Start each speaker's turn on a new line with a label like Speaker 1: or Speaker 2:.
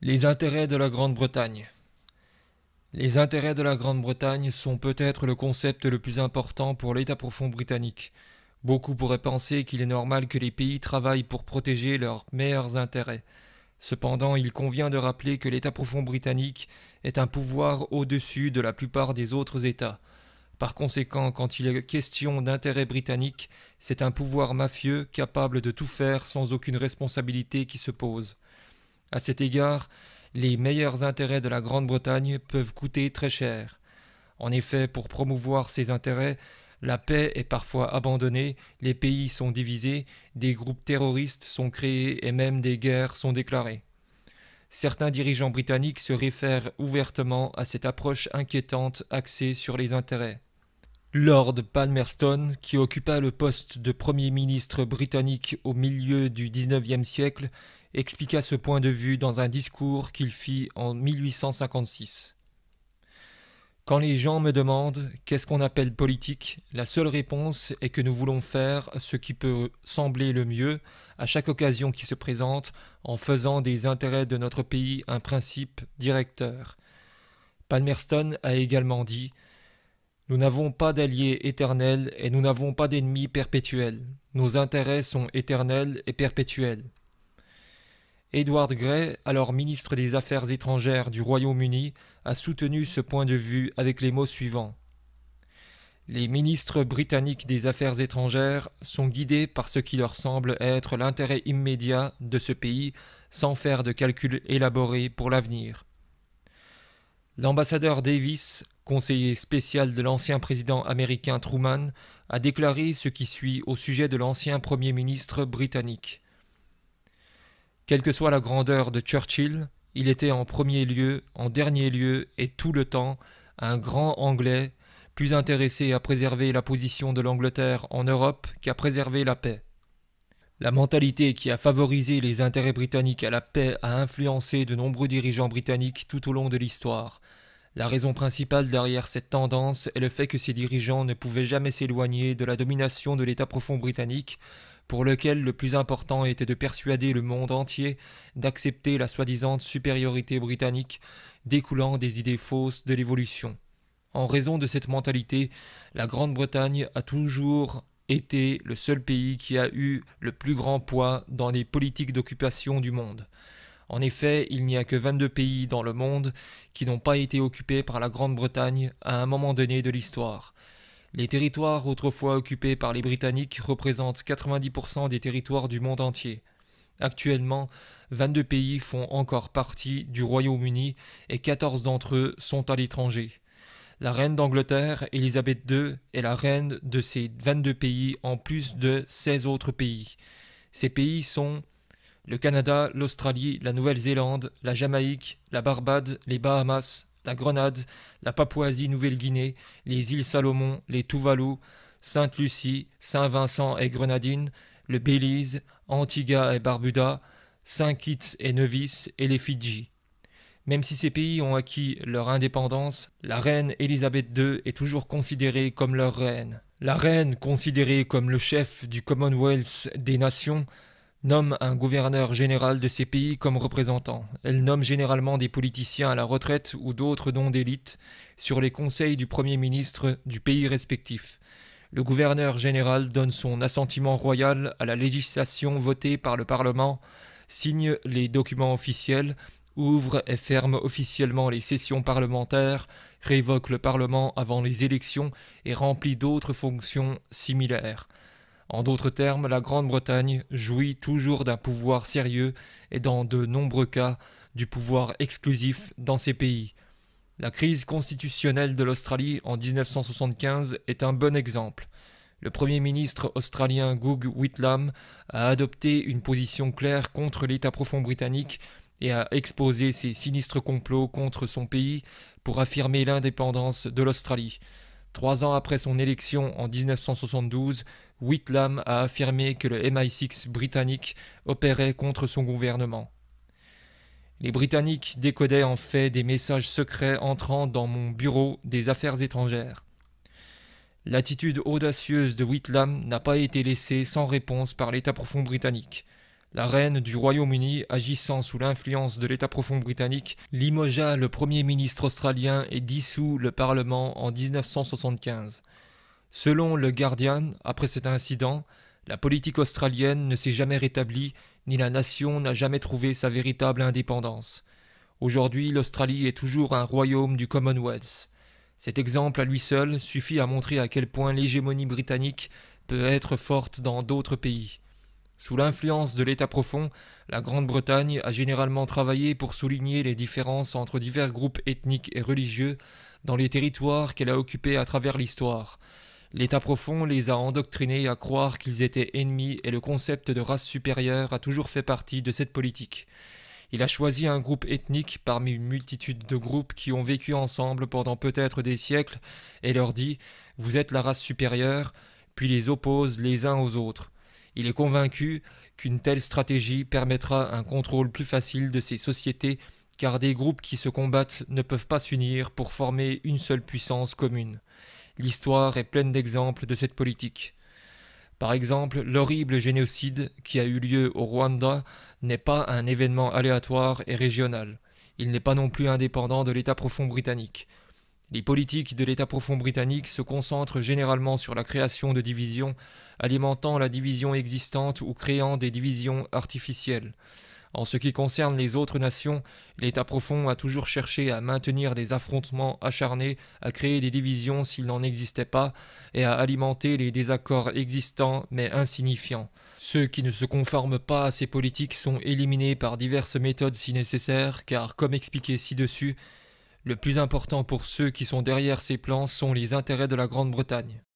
Speaker 1: Les intérêts de la Grande-Bretagne. Les intérêts de la Grande-Bretagne sont peut-être le concept le plus important pour l'état profond britannique. Beaucoup pourraient penser qu'il est normal que les pays travaillent pour protéger leurs meilleurs intérêts. Cependant, il convient de rappeler que l'état profond britannique est un pouvoir au-dessus de la plupart des autres États. Par conséquent, quand il est question d'intérêts britanniques, c'est un pouvoir mafieux capable de tout faire sans aucune responsabilité qui se pose. À cet égard, les meilleurs intérêts de la Grande-Bretagne peuvent coûter très cher. En effet, pour promouvoir ces intérêts, la paix est parfois abandonnée, les pays sont divisés, des groupes terroristes sont créés et même des guerres sont déclarées. Certains dirigeants britanniques se réfèrent ouvertement à cette approche inquiétante axée sur les intérêts. Lord Palmerston, qui occupa le poste de Premier ministre britannique au milieu du XIXe siècle, expliqua ce point de vue dans un discours qu'il fit en 1856. Quand les gens me demandent qu'est-ce qu'on appelle politique, la seule réponse est que nous voulons faire ce qui peut sembler le mieux à chaque occasion qui se présente en faisant des intérêts de notre pays un principe directeur. Palmerston a également dit Nous n'avons pas d'alliés éternels et nous n'avons pas d'ennemis perpétuels. Nos intérêts sont éternels et perpétuels. Edward Grey, alors ministre des Affaires étrangères du Royaume-Uni, a soutenu ce point de vue avec les mots suivants. Les ministres britanniques des Affaires étrangères sont guidés par ce qui leur semble être l'intérêt immédiat de ce pays sans faire de calculs élaborés pour l'avenir. L'ambassadeur Davis, conseiller spécial de l'ancien président américain Truman, a déclaré ce qui suit au sujet de l'ancien Premier ministre britannique. Quelle que soit la grandeur de Churchill, il était en premier lieu, en dernier lieu et tout le temps un grand Anglais, plus intéressé à préserver la position de l'Angleterre en Europe qu'à préserver la paix. La mentalité qui a favorisé les intérêts britanniques à la paix a influencé de nombreux dirigeants britanniques tout au long de l'histoire. La raison principale derrière cette tendance est le fait que ces dirigeants ne pouvaient jamais s'éloigner de la domination de l'État profond britannique, pour lequel le plus important était de persuader le monde entier d'accepter la soi-disant supériorité britannique découlant des idées fausses de l'évolution. En raison de cette mentalité, la Grande-Bretagne a toujours été le seul pays qui a eu le plus grand poids dans les politiques d'occupation du monde. En effet, il n'y a que 22 pays dans le monde qui n'ont pas été occupés par la Grande-Bretagne à un moment donné de l'histoire. Les territoires autrefois occupés par les Britanniques représentent 90% des territoires du monde entier. Actuellement, 22 pays font encore partie du Royaume-Uni et 14 d'entre eux sont à l'étranger. La reine d'Angleterre, Élisabeth II, est la reine de ces 22 pays en plus de 16 autres pays. Ces pays sont le Canada, l'Australie, la Nouvelle-Zélande, la Jamaïque, la Barbade, les Bahamas, la Grenade, la Papouasie-Nouvelle-Guinée, les îles Salomon, les Tuvalu, Sainte-Lucie, Saint-Vincent et Grenadine, le Belize, Antigua et Barbuda, Saint-Kitts et Nevis et les Fidji. Même si ces pays ont acquis leur indépendance, la reine Élisabeth II est toujours considérée comme leur reine. La reine, considérée comme le chef du Commonwealth des nations, nomme un gouverneur général de ces pays comme représentant. Elle nomme généralement des politiciens à la retraite ou d'autres dons d'élite sur les conseils du Premier ministre du pays respectif. Le gouverneur général donne son assentiment royal à la législation votée par le Parlement, signe les documents officiels, ouvre et ferme officiellement les sessions parlementaires, révoque le Parlement avant les élections et remplit d'autres fonctions similaires. En d'autres termes, la Grande-Bretagne jouit toujours d'un pouvoir sérieux et dans de nombreux cas du pouvoir exclusif dans ces pays. La crise constitutionnelle de l'Australie en 1975 est un bon exemple. Le Premier ministre australien Gough Whitlam a adopté une position claire contre l'État profond britannique et a exposé ses sinistres complots contre son pays pour affirmer l'indépendance de l'Australie. Trois ans après son élection en 1972, Whitlam a affirmé que le MI6 britannique opérait contre son gouvernement. Les Britanniques décodaient en fait des messages secrets entrant dans mon bureau des affaires étrangères. L'attitude audacieuse de Whitlam n'a pas été laissée sans réponse par l'État profond britannique. La reine du Royaume-Uni, agissant sous l'influence de l'État profond britannique, limogea le Premier ministre australien et dissout le Parlement en 1975. Selon le Guardian, après cet incident, la politique australienne ne s'est jamais rétablie, ni la nation n'a jamais trouvé sa véritable indépendance. Aujourd'hui, l'Australie est toujours un royaume du Commonwealth. Cet exemple à lui seul suffit à montrer à quel point l'hégémonie britannique peut être forte dans d'autres pays. Sous l'influence de l'État profond, la Grande-Bretagne a généralement travaillé pour souligner les différences entre divers groupes ethniques et religieux dans les territoires qu'elle a occupés à travers l'histoire. L'État profond les a endoctrinés à croire qu'ils étaient ennemis et le concept de race supérieure a toujours fait partie de cette politique. Il a choisi un groupe ethnique parmi une multitude de groupes qui ont vécu ensemble pendant peut-être des siècles et leur dit Vous êtes la race supérieure, puis les oppose les uns aux autres. Il est convaincu qu'une telle stratégie permettra un contrôle plus facile de ces sociétés car des groupes qui se combattent ne peuvent pas s'unir pour former une seule puissance commune. L'histoire est pleine d'exemples de cette politique. Par exemple, l'horrible génocide qui a eu lieu au Rwanda n'est pas un événement aléatoire et régional. Il n'est pas non plus indépendant de l'État profond britannique. Les politiques de l'État profond britannique se concentrent généralement sur la création de divisions, alimentant la division existante ou créant des divisions artificielles. En ce qui concerne les autres nations, l'État profond a toujours cherché à maintenir des affrontements acharnés, à créer des divisions s'il n'en existait pas, et à alimenter les désaccords existants mais insignifiants. Ceux qui ne se conforment pas à ces politiques sont éliminés par diverses méthodes si nécessaires, car comme expliqué ci-dessus, le plus important pour ceux qui sont derrière ces plans sont les intérêts de la Grande-Bretagne.